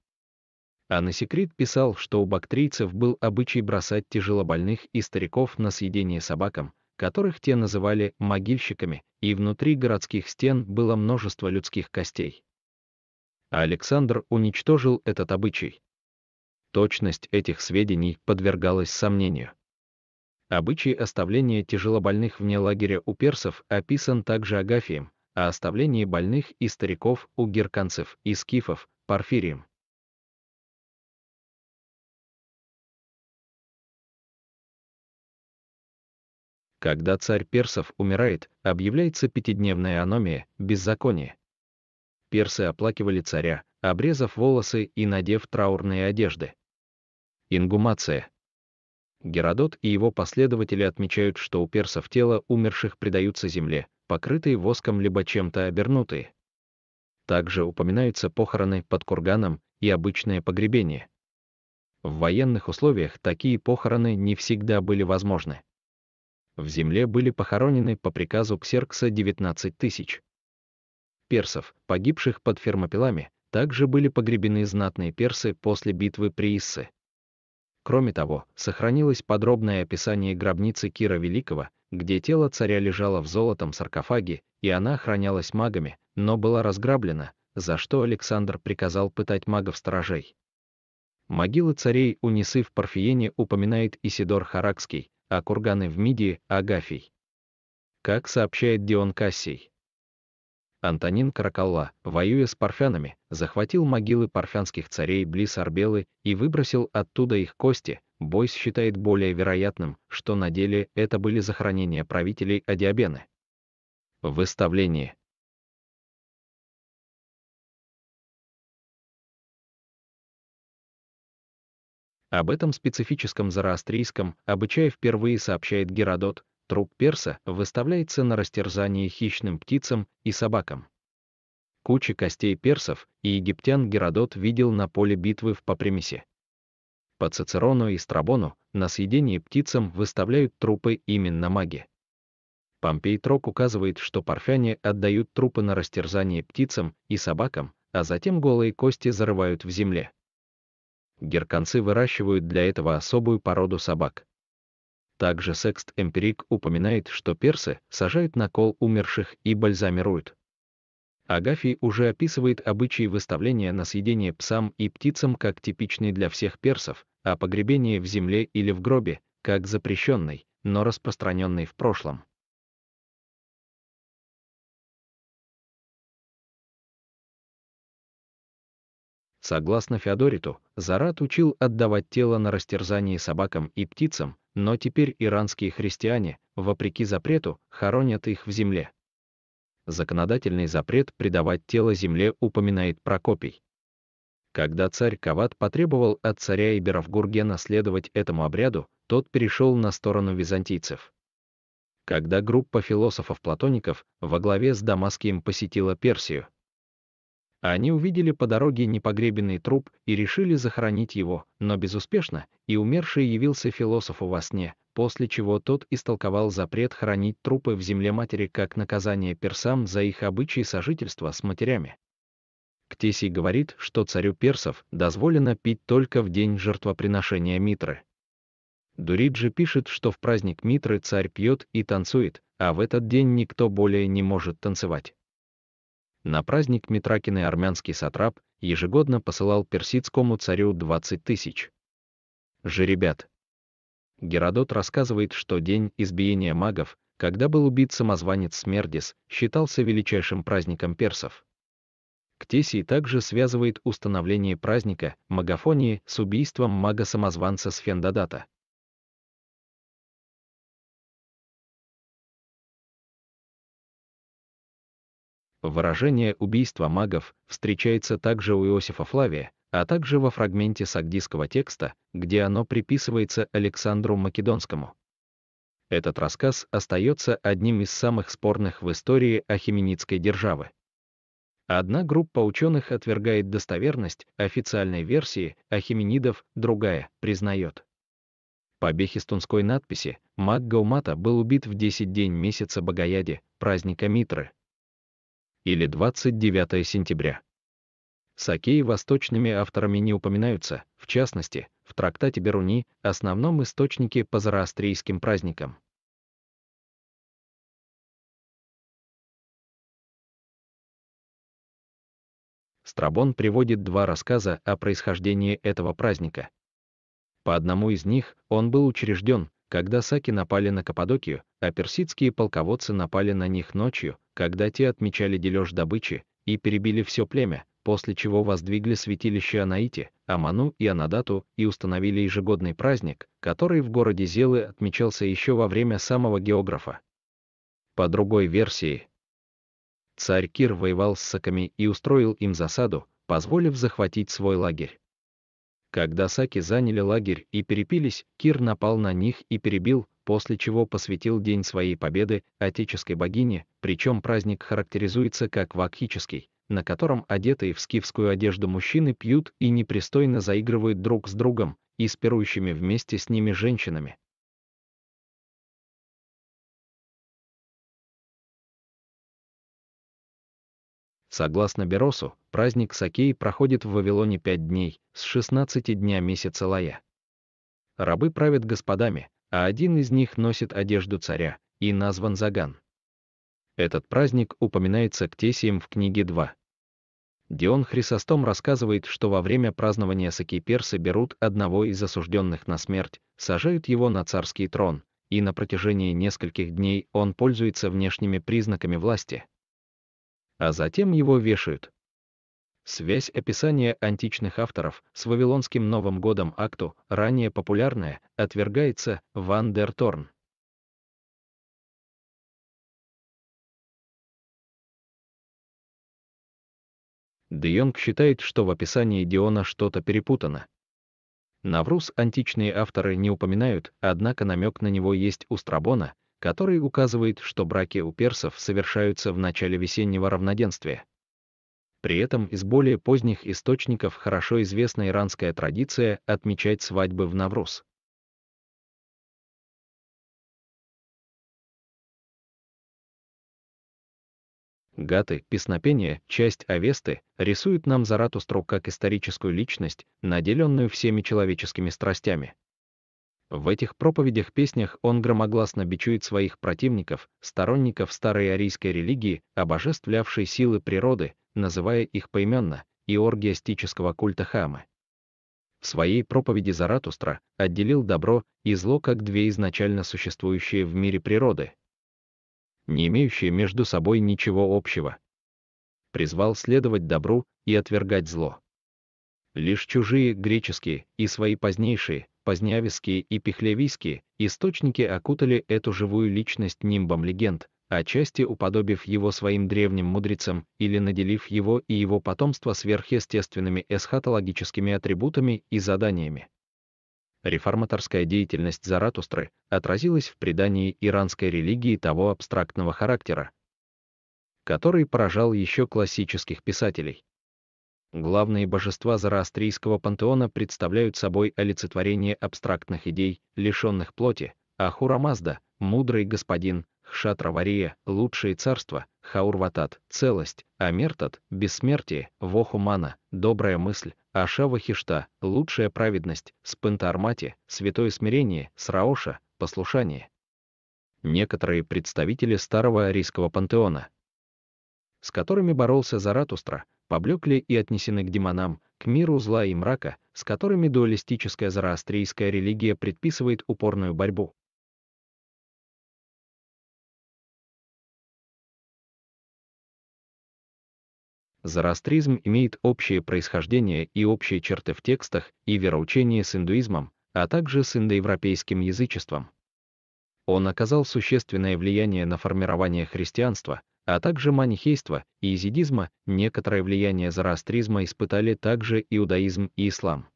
Анасекрит писал, что у бактрийцев был обычай бросать тяжелобольных и стариков на съедение собакам, которых те называли могильщиками, и внутри городских стен было множество людских костей а Александр уничтожил этот обычай. Точность этих сведений подвергалась сомнению. Обычай оставления тяжелобольных вне лагеря у персов описан также Агафием, а оставление больных и стариков у герканцев и скифов – Порфирием. Когда царь персов умирает, объявляется пятидневная аномия, беззаконие персы оплакивали царя, обрезав волосы и надев траурные одежды. Ингумация. Геродот и его последователи отмечают, что у персов тело умерших предаются земле, покрытые воском либо чем-то обернутые. Также упоминаются похороны под курганом и обычное погребение. В военных условиях такие похороны не всегда были возможны. В земле были похоронены по приказу Ксеркса 19 тысяч персов, погибших под фермопилами, также были погребены знатные персы после битвы при Иссы. Кроме того, сохранилось подробное описание гробницы Кира Великого, где тело царя лежало в золотом саркофаге, и она охранялась магами, но была разграблена, за что Александр приказал пытать магов стражей Могилы царей Унисы в Парфиене упоминает Исидор Харакский, а курганы в Мидии – Агафий. Как сообщает Дион Кассий, Антонин Каракалла, воюя с парфянами, захватил могилы парфянских царей близ Арбелы и выбросил оттуда их кости. Бойс считает более вероятным, что на деле это были захоронения правителей Адиабены. Выставление Об этом специфическом зороастрийском обычае впервые сообщает Геродот, Труп перса выставляется на растерзание хищным птицам и собакам. Кучи костей персов и египтян Геродот видел на поле битвы в Попремисе. По Цицерону и Страбону на съедение птицам выставляют трупы именно маги. Помпей Трок указывает, что парфяне отдают трупы на растерзание птицам и собакам, а затем голые кости зарывают в земле. Герканцы выращивают для этого особую породу собак. Также секст Эмпирик упоминает, что персы сажают на кол умерших и бальзамируют. Агафий уже описывает обычаи выставления на съедение псам и птицам как типичный для всех персов, а погребение в земле или в гробе – как запрещенный, но распространенный в прошлом. Согласно Феодориту, Зарат учил отдавать тело на растерзание собакам и птицам, но теперь иранские христиане, вопреки запрету, хоронят их в земле. Законодательный запрет предавать тело земле упоминает Прокопий. Когда царь Кават потребовал от царя Ибера в Гурге этому обряду, тот перешел на сторону византийцев. Когда группа философов-платоников во главе с Дамаскием посетила Персию, а они увидели по дороге непогребенный труп и решили захоронить его, но безуспешно, и умерший явился философу во сне, после чего тот истолковал запрет хоронить трупы в земле матери как наказание персам за их обычаи сожительства с матерями. Ктесий говорит, что царю персов дозволено пить только в день жертвоприношения Митры. Дуриджи пишет, что в праздник Митры царь пьет и танцует, а в этот день никто более не может танцевать. На праздник Митракины армянский сатрап ежегодно посылал персидскому царю 20 тысяч. Жеребят. Геродот рассказывает, что день избиения магов, когда был убит самозванец Смердис, считался величайшим праздником персов. Ктесий также связывает установление праздника Магафонии с убийством мага-самозванца Сфендадата. Выражение убийства магов встречается также у Иосифа Флавия, а также во фрагменте сагдийского текста, где оно приписывается Александру Македонскому. Этот рассказ остается одним из самых спорных в истории ахименидской державы. Одна группа ученых отвергает достоверность официальной версии ахименидов, другая признает. По бехистунской надписи, маг Гаумата был убит в 10 день месяца Богояде, праздника Митры, или 29 сентября. Саке восточными авторами не упоминаются, в частности, в трактате Беруни основном источнике по зороастрийским праздникам. Страбон приводит два рассказа о происхождении этого праздника. По одному из них он был учрежден, когда саки напали на Каппадокию, а персидские полководцы напали на них ночью, когда те отмечали дележ добычи и перебили все племя, после чего воздвигли святилище Анаити, Аману и Анадату и установили ежегодный праздник, который в городе Зелы отмечался еще во время самого географа. По другой версии, царь Кир воевал с саками и устроил им засаду, позволив захватить свой лагерь. Когда саки заняли лагерь и перепились, Кир напал на них и перебил, после чего посвятил день своей победы отеческой богине, причем праздник характеризуется как вакхический, на котором одетые в скифскую одежду мужчины пьют и непристойно заигрывают друг с другом и с пирующими вместе с ними женщинами. Согласно Беросу, праздник Сакей проходит в Вавилоне пять дней, с 16 дня месяца Лая. Рабы правят господами, а один из них носит одежду царя и назван Заган. Этот праздник упоминается Ктесием в книге 2. Дион Хрисостом рассказывает, что во время празднования Саки персы берут одного из осужденных на смерть, сажают его на царский трон, и на протяжении нескольких дней он пользуется внешними признаками власти, а затем его вешают. Связь описания античных авторов с Вавилонским Новым годом акту, ранее популярная, отвергается Ван дер Торн. Де Йонг считает, что в описании Диона что-то перепутано. Навруз античные авторы не упоминают, однако намек на него есть у Страбона, который указывает, что браки у персов совершаются в начале весеннего равноденствия. При этом из более поздних источников хорошо известна иранская традиция отмечать свадьбы в Навруз. Гаты, песнопение, часть Авесты, рисуют нам Заратустру как историческую личность, наделенную всеми человеческими страстями. В этих проповедях-песнях он громогласно бичует своих противников, сторонников старой арийской религии, обожествлявшей силы природы, называя их поименно, и оргиастического культа Хамы. В своей проповеди Заратустра отделил добро и зло как две изначально существующие в мире природы, не имеющие между собой ничего общего. Призвал следовать добру и отвергать зло. Лишь чужие, греческие и свои позднейшие, позднеавистские и пехлевийские источники окутали эту живую личность нимбом легенд, отчасти уподобив его своим древним мудрецам или наделив его и его потомство сверхъестественными эсхатологическими атрибутами и заданиями. Реформаторская деятельность Заратустры отразилась в предании иранской религии того абстрактного характера, который поражал еще классических писателей. Главные божества зороастрийского пантеона представляют собой олицетворение абстрактных идей, лишенных плоти, Ахура Мазда, мудрый господин, Хшатравария, лучшее царство, Хаурватат, целость, Амертат, бессмертие, Вохумана, добрая мысль, Ашавахишта, лучшая праведность, Спентармати, святое смирение, Сраоша, послушание. Некоторые представители старого арийского пантеона, с которыми боролся Заратустра, поблекли и отнесены к демонам, к миру зла и мрака, с которыми дуалистическая зороастрийская религия предписывает упорную борьбу. Зороастризм имеет общее происхождение и общие черты в текстах и вероучении с индуизмом, а также с индоевропейским язычеством. Он оказал существенное влияние на формирование христианства, а также манихейства и езидизма, некоторое влияние зороастризма испытали также иудаизм и ислам.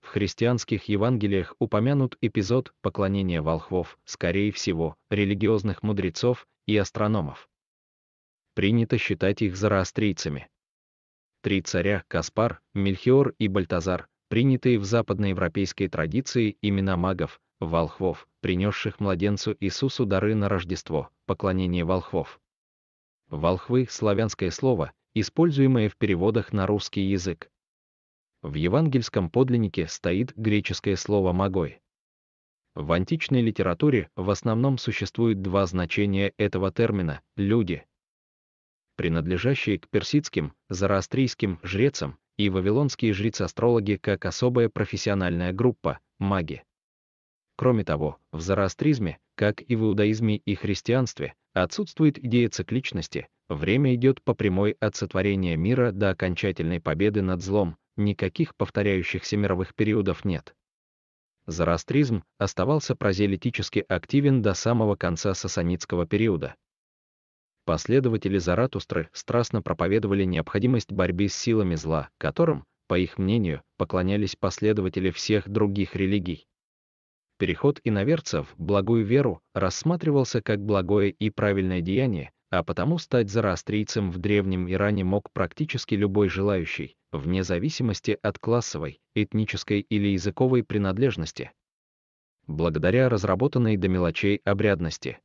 В христианских Евангелиях упомянут эпизод поклонения волхвов, скорее всего, религиозных мудрецов и астрономов. Принято считать их зороастрийцами. Три царя – Каспар, Мельхиор и Бальтазар, принятые в западноевропейской традиции имена магов, волхвов, принесших младенцу Иисусу дары на Рождество, поклонение волхвов. Волхвы – славянское слово, используемое в переводах на русский язык. В евангельском подлиннике стоит греческое слово «магой». В античной литературе в основном существует два значения этого термина – «люди», принадлежащие к персидским, зороастрийским жрецам и вавилонские жрецы-астрологи как особая профессиональная группа – маги. Кроме того, в зороастризме, как и в иудаизме и христианстве, Отсутствует идея цикличности, время идет по прямой от сотворения мира до окончательной победы над злом, никаких повторяющихся мировых периодов нет. Зороастризм оставался прозелитически активен до самого конца сасанитского периода. Последователи Заратустры страстно проповедовали необходимость борьбы с силами зла, которым, по их мнению, поклонялись последователи всех других религий. Переход иноверцев в благую веру рассматривался как благое и правильное деяние, а потому стать зороастрийцем в Древнем Иране мог практически любой желающий, вне зависимости от классовой, этнической или языковой принадлежности. Благодаря разработанной до мелочей обрядности,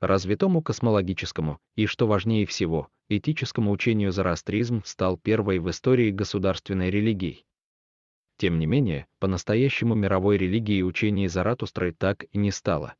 развитому космологическому и, что важнее всего, этическому учению зороастризм стал первой в истории государственной религией. Тем не менее, по-настоящему мировой религией учение Заратустры так и не стало.